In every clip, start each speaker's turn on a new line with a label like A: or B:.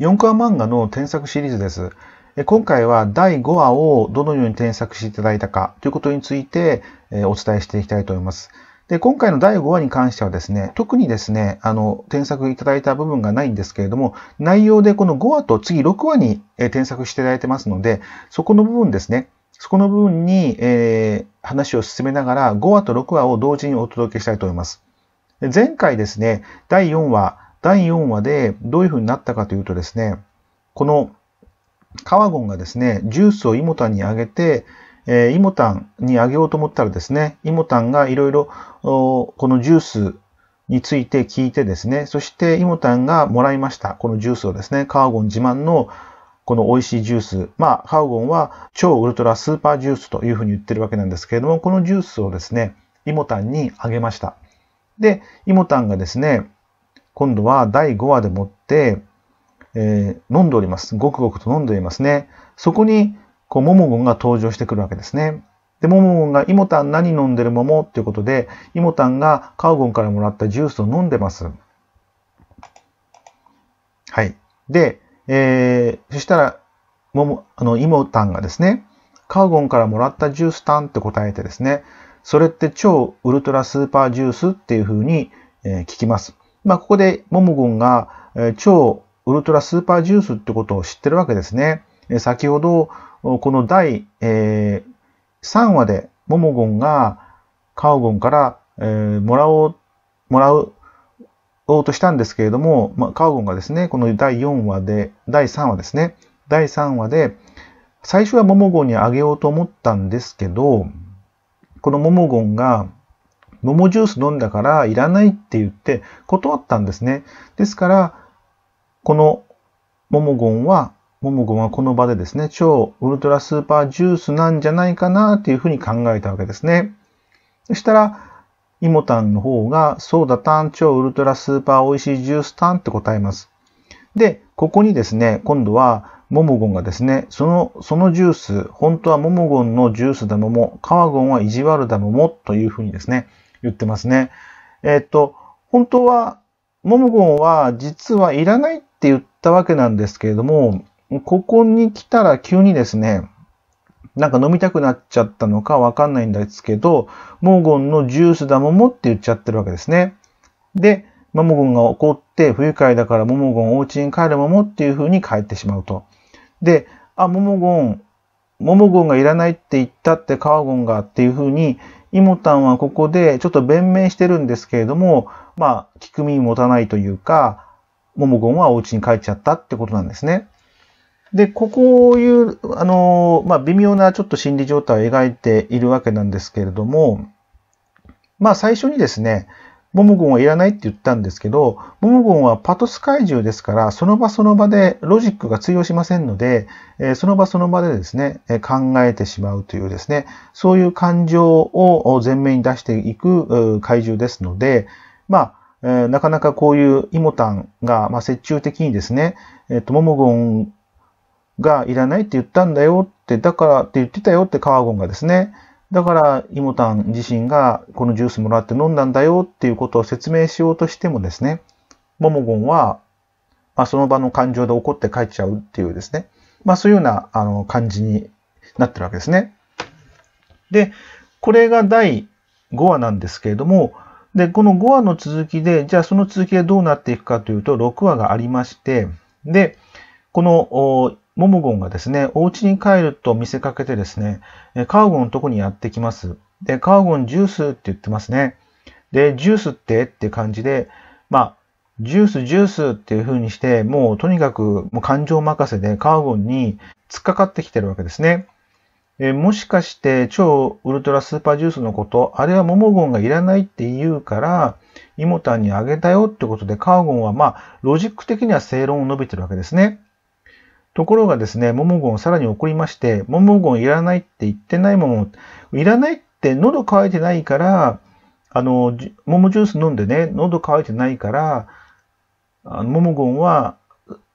A: 4コア漫画の添削シリーズです。今回は第5話をどのように添削していただいたかということについてお伝えしていきたいと思います。で、今回の第5話に関してはですね、特にですね、あの、添削いただいた部分がないんですけれども、内容でこの5話と次6話に添削していただいてますので、そこの部分ですね、そこの部分に、えー、話を進めながら5話と6話を同時にお届けしたいと思います。前回ですね、第4話、第4話でどういうふうになったかというとですね、このカワゴンがですね、ジュースをイモタンにあげて、えー、イモタンにあげようと思ったらですね、イモタンがいろいろこのジュースについて聞いてですね、そしてイモタンがもらいました。このジュースをですね、カーゴン自慢のこの美味しいジュース。まあ、カーゴンは超ウルトラスーパージュースというふうに言ってるわけなんですけれども、このジュースをですね、イモタンにあげました。で、イモタンがですね、今度は第5話でもって、えー、飲んでおります。ごくごくと飲んでいますね。そこに、こう、モモゴンが登場してくるわけですね。で、モモゴンが、イモタン何飲んでるモモっていうことで、イモタンがカウゴンからもらったジュースを飲んでます。はい。で、えー、そしたら、もも、あの、イモタンがですね、カウゴンからもらったジュースタンって答えてですね、それって超ウルトラスーパージュースっていうふうに、えー、聞きます。まあ、ここでモモゴンが超ウルトラスーパージュースってことを知ってるわけですね。先ほど、この第、3話でモモゴンがカオゴンから、もらおう、もらう、おうとしたんですけれども、まあ、カオゴンがですね、この第4話で、第3話ですね、第3話で、最初はモモゴンにあげようと思ったんですけど、このモモゴンが桃ジュース飲んだからいらないって言って断ったんですね。ですから、このモモゴンは、モモゴンはこの場でですね、超ウルトラスーパージュースなんじゃないかなっていうふうに考えたわけですね。そしたら、イモタンの方が、そうだタン超ウルトラスーパー美味しいジュースタンって答えます。で、ここにですね、今度は、モモゴンがですね、その、そのジュース、本当はモモゴンのジュースだもも、カワゴンは意地悪だももというふうにですね、言ってますね。えっ、と、本当は、モモゴンは実はいらないって言ったわけなんですけれども、ここに来たら急にですね、なんか飲みたくなっちゃったのかわかんないんですけど、モモゴンのジュースだももって言っちゃってるわけですね。で、モモゴンが怒って、不愉快だからモモゴンお家に帰るももっていう風に帰ってしまうと。で、あ、モモゴン、モモゴンがいらないって言ったってカワゴンがっていう風にイモタンはここでちょっと弁明してるんですけれども、まあ、聞く耳持たないというか、モモゴンはお家に帰っちゃったってことなんですね。で、ここいう、あの、まあ、微妙なちょっと心理状態を描いているわけなんですけれども、まあ、最初にですね、モモゴンはいらないって言ったんですけど、モモゴンはパトス怪獣ですから、その場その場でロジックが通用しませんので、えその場その場でですね、え考えてしまうというですね、そういう感情を前面に出していく怪獣ですので、まあ、えなかなかこういうイモタンが、まあ、折衷的にですね、えっ、と、モモゴンがいらないって言ったんだよって、だからって言ってたよってカワゴンがですね、だから、イモタン自身がこのジュースもらって飲んだんだよっていうことを説明しようとしてもですね、モモゴンは、まあ、その場の感情で怒って帰っちゃうっていうですね、まあ、そういうようなあの感じになってるわけですね。で、これが第5話なんですけれども、で、この5話の続きで、じゃあその続きでどうなっていくかというと、6話がありまして、で、このモモゴンがですね、お家に帰ると見せかけてですね、カーゴンのとこにやってきます。で、カーゴンジュースって言ってますね。で、ジュースってって感じで、まあ、ジュースジュースっていう風にして、もうとにかくもう感情任せでカーゴンに突っかかってきてるわけですね。えもしかして超ウルトラスーパージュースのこと、あれはモモゴンがいらないって言うから、イモタンにあげたよってことでカーゴンはまあ、ロジック的には正論を述べてるわけですね。ところがですね、モモゴンをさらに怒りまして、モモゴンいらないって言ってないもの。いらないって喉乾いてないから、あの、モジュース飲んでね、喉乾いてないから、あのモモゴンは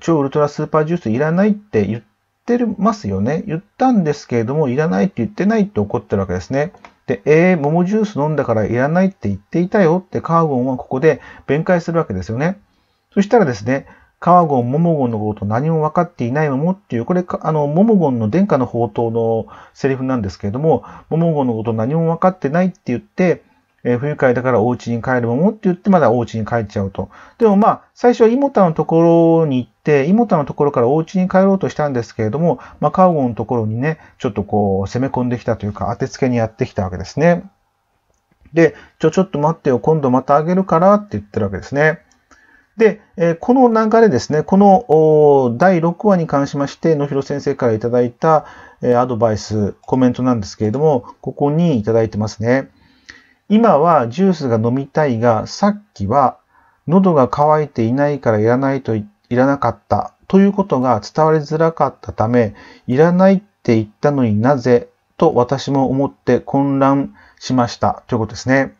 A: 超ウルトラスーパージュースいらないって言ってますよね。言ったんですけれども、いらないって言ってないって怒ってるわけですね。で、えー、桃ジュース飲んだからいらないって言っていたよってカーゴンはここで弁解するわけですよね。そしたらですね、カワゴン、モモゴンのこと何も分かっていないももっていう、これ、あの、モモゴンの殿下の宝刀のセリフなんですけれども、モモゴンのこと何も分かってないって言って、えー、不愉快だからお家に帰るももって言って、まだお家に帰っちゃうと。でもまあ、最初はイモタのところに行って、イモタのところからお家に帰ろうとしたんですけれども、まあ、カーゴンのところにね、ちょっとこう、攻め込んできたというか、当てつけにやってきたわけですね。で、ちょ、ちょっと待ってよ、今度またあげるからって言ってるわけですね。で、えこの流れですね、この第6話に関しまして、野広先生からいただいた、えアドバイス、コメントなんですけれども、ここにいただいてますね。今はジュースが飲みたいが、さっきは喉が渇いていないからいらないといらなかったということが伝わりづらかったため、いらないって言ったのになぜと私も思って混乱しましたということですね。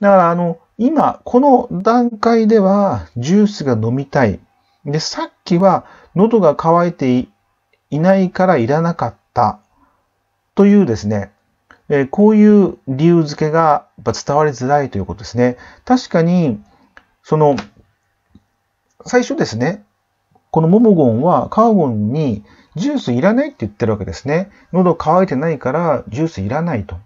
A: だから、あの、今、この段階ではジュースが飲みたい。で、さっきは喉が渇いていないからいらなかったというですね、えこういう理由付けがやっぱ伝わりづらいということですね。確かに、その、最初ですね、このモモゴンはカーゴンにジュースいらないって言ってるわけですね。喉乾いてないからジュースいらないと。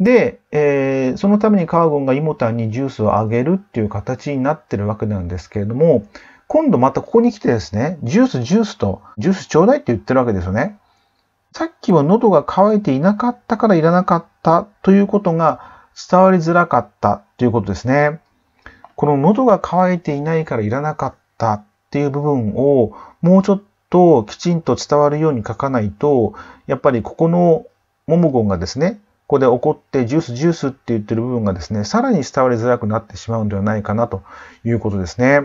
A: で、えー、そのためにカーゴンがイモタンにジュースをあげるっていう形になってるわけなんですけれども、今度またここに来てですね、ジュースジュースと、ジュースちょうだいって言ってるわけですよね。さっきは喉が渇いていなかったからいらなかったということが伝わりづらかったということですね。この喉が渇いていないからいらなかったっていう部分をもうちょっときちんと伝わるように書かないと、やっぱりここのモモゴンがですね、ここで起こってジュースジュースって言ってる部分がですね、さらに伝わりづらくなってしまうんではないかなということですね。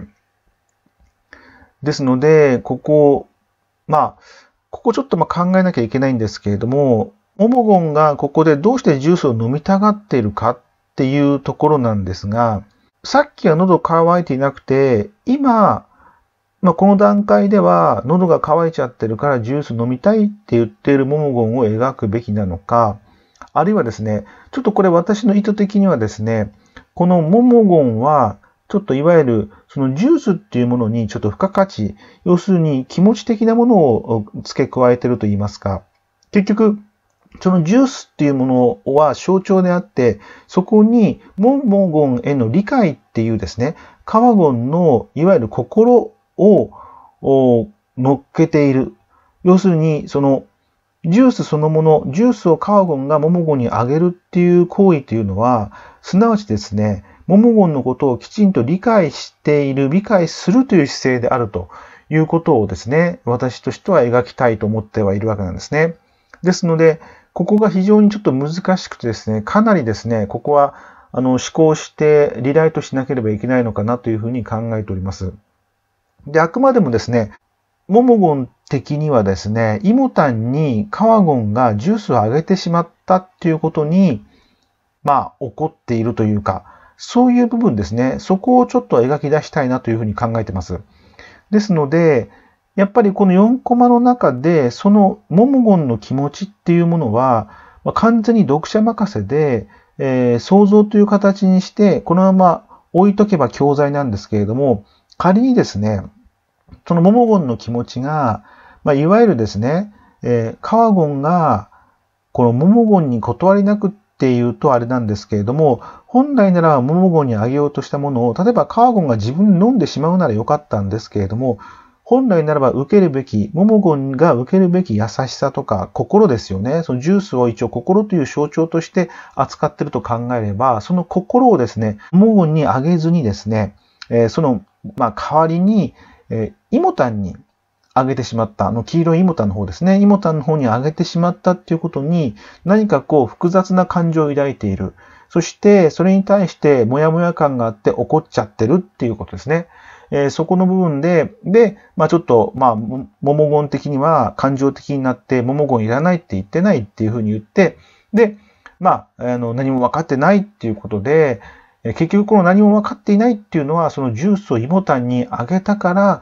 A: ですので、ここ、まあ、ここちょっとま考えなきゃいけないんですけれども、オモゴンがここでどうしてジュースを飲みたがっているかっていうところなんですが、さっきは喉乾いていなくて、今、まあ、この段階では喉が乾いちゃってるからジュース飲みたいって言っているモモゴンを描くべきなのか、あるいはですね、ちょっとこれ私の意図的にはですね、このモモゴンは、ちょっといわゆる、そのジュースっていうものにちょっと付加価値、要するに気持ち的なものを付け加えてると言いますか、結局、そのジュースっていうものは象徴であって、そこにモンモゴンへの理解っていうですね、カワゴンのいわゆる心を乗っけている。要するに、そのジュースそのもの、ジュースをカーゴンがモモゴンにあげるっていう行為というのは、すなわちですね、モモゴンのことをきちんと理解している、理解するという姿勢であるということをですね、私としては描きたいと思ってはいるわけなんですね。ですので、ここが非常にちょっと難しくてですね、かなりですね、ここはあの思考してリライトしなければいけないのかなというふうに考えております。で、あくまでもですね、モモゴン的にはですね、イモタンにカワゴンがジュースをあげてしまったっていうことに、まあ、怒っているというか、そういう部分ですね。そこをちょっと描き出したいなというふうに考えてます。ですので、やっぱりこの4コマの中で、そのモモゴンの気持ちっていうものは、まあ、完全に読者任せで、えー、想像という形にして、このまま置いとけば教材なんですけれども、仮にですね、そのモモゴンの気持ちが、まあ、いわゆるですね、えー、カワゴンが、このモモゴンに断りなくっていうとあれなんですけれども、本来ならモモゴンにあげようとしたものを、例えばカワゴンが自分に飲んでしまうならよかったんですけれども、本来ならば受けるべき、モモゴンが受けるべき優しさとか心ですよね。そのジュースを一応心という象徴として扱っていると考えれば、その心をですね、モモゴンにあげずにですね、えー、その、まあ、代わりに、えー、イモタンにあげてしまった、あの黄色いイモタンの方ですね、イモタンの方にあげてしまったっていうことに、何かこう複雑な感情を抱いている。そして、それに対してモヤモヤ感があって怒っちゃってるっていうことですね。えー、そこの部分で、で、まあちょっと、まあ、ももご的には感情的になって、ももいらないって言ってないっていうふうに言って、で、まあ、あの、何も分かってないっていうことで、結局この何も分かっていないっていうのは、そのジュースをイモタンにあげたから、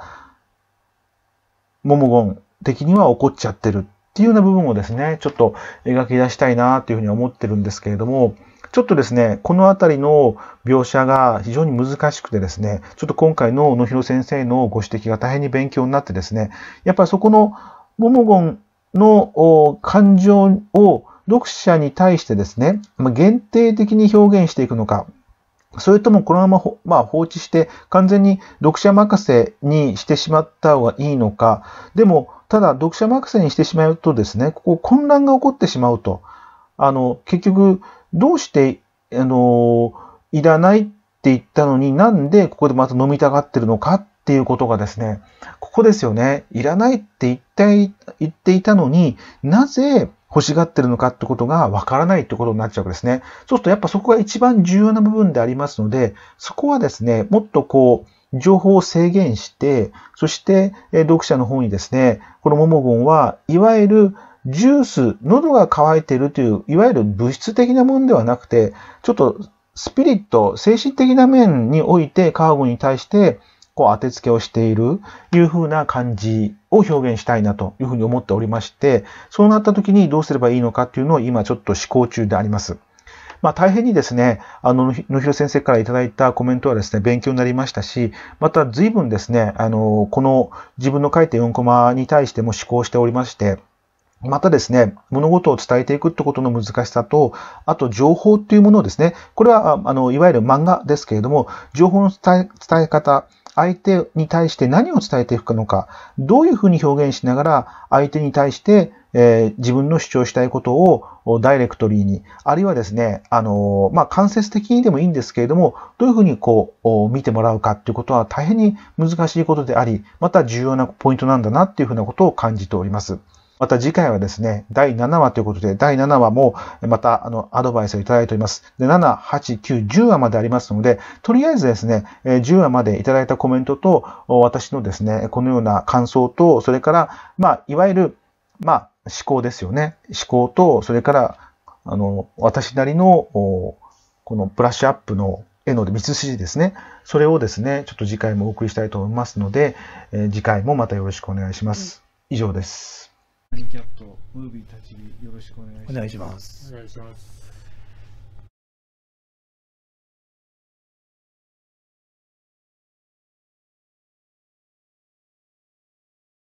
A: モモゴン的には怒っちゃってるっていうような部分をですね、ちょっと描き出したいなというふうに思ってるんですけれども、ちょっとですね、この辺りの描写が非常に難しくてですね、ちょっと今回の野広先生のご指摘が大変に勉強になってですね、やっぱりそこのモモゴンの感情を読者に対してですね、限定的に表現していくのか、それともこのまままあ、放置して完全に読者任せにしてしまった方がいいのか、でも、ただ読者任せにしてしまうとですね、ここ混乱が起こってしまうと、あの、結局、どうして、あの、いらないって言ったのになんでここでまた飲みたがってるのかっっていうことがですね、ここですよね。いらないって言って言っていたのになぜ欲しがってるのかってことがわからないってことになっちゃうわけですね。そうするとやっぱそこが一番重要な部分でありますので、そこはですね、もっとこう、情報を制限して、そして、え読者の方にですね、このモモゴンはいわゆるジュース、喉が渇いているという、いわゆる物質的なものではなくて、ちょっとスピリット、精神的な面においてカーゴに対してこう当て付けをしているいうふうな感じを表現したいなというふうに思っておりまして、そうなった時にどうすればいいのかっていうのを今ちょっと思考中であります。まあ大変にですね、あの、野広先生からいただいたコメントはですね、勉強になりましたし、また随分ですね、あの、この自分の書いた4コマに対しても思考しておりまして、またですね、物事を伝えていくってことの難しさと、あと情報っていうものをですね、これは、あの、いわゆる漫画ですけれども、情報の伝え方、相手に対して何を伝えていくのか、どういうふうに表現しながら相手に対して、えー、自分の主張したいことをダイレクトリーに、あるいはですね、あのー、まあ、間接的にでもいいんですけれども、どういうふうにこう、見てもらうかっていうことは大変に難しいことであり、また重要なポイントなんだなっていうふうなことを感じております。また次回はですね、第7話ということで、第7話もまたあのアドバイスをいただいております。で、7、8、9、10話までありますので、とりあえずですね、10話までいただいたコメントと、私のですね、このような感想と、それから、まあ、いわゆる、まあ、思考ですよね。思考と、それから、あの、私なりの、このブラッシュアップの絵の道筋ですね。それをですね、ちょっと次回もお送りしたいと思いますので、次回もまたよろしくお願いします。以上です。ハニキャットムービーたちよろしくお願いします。お願いします。お願いします。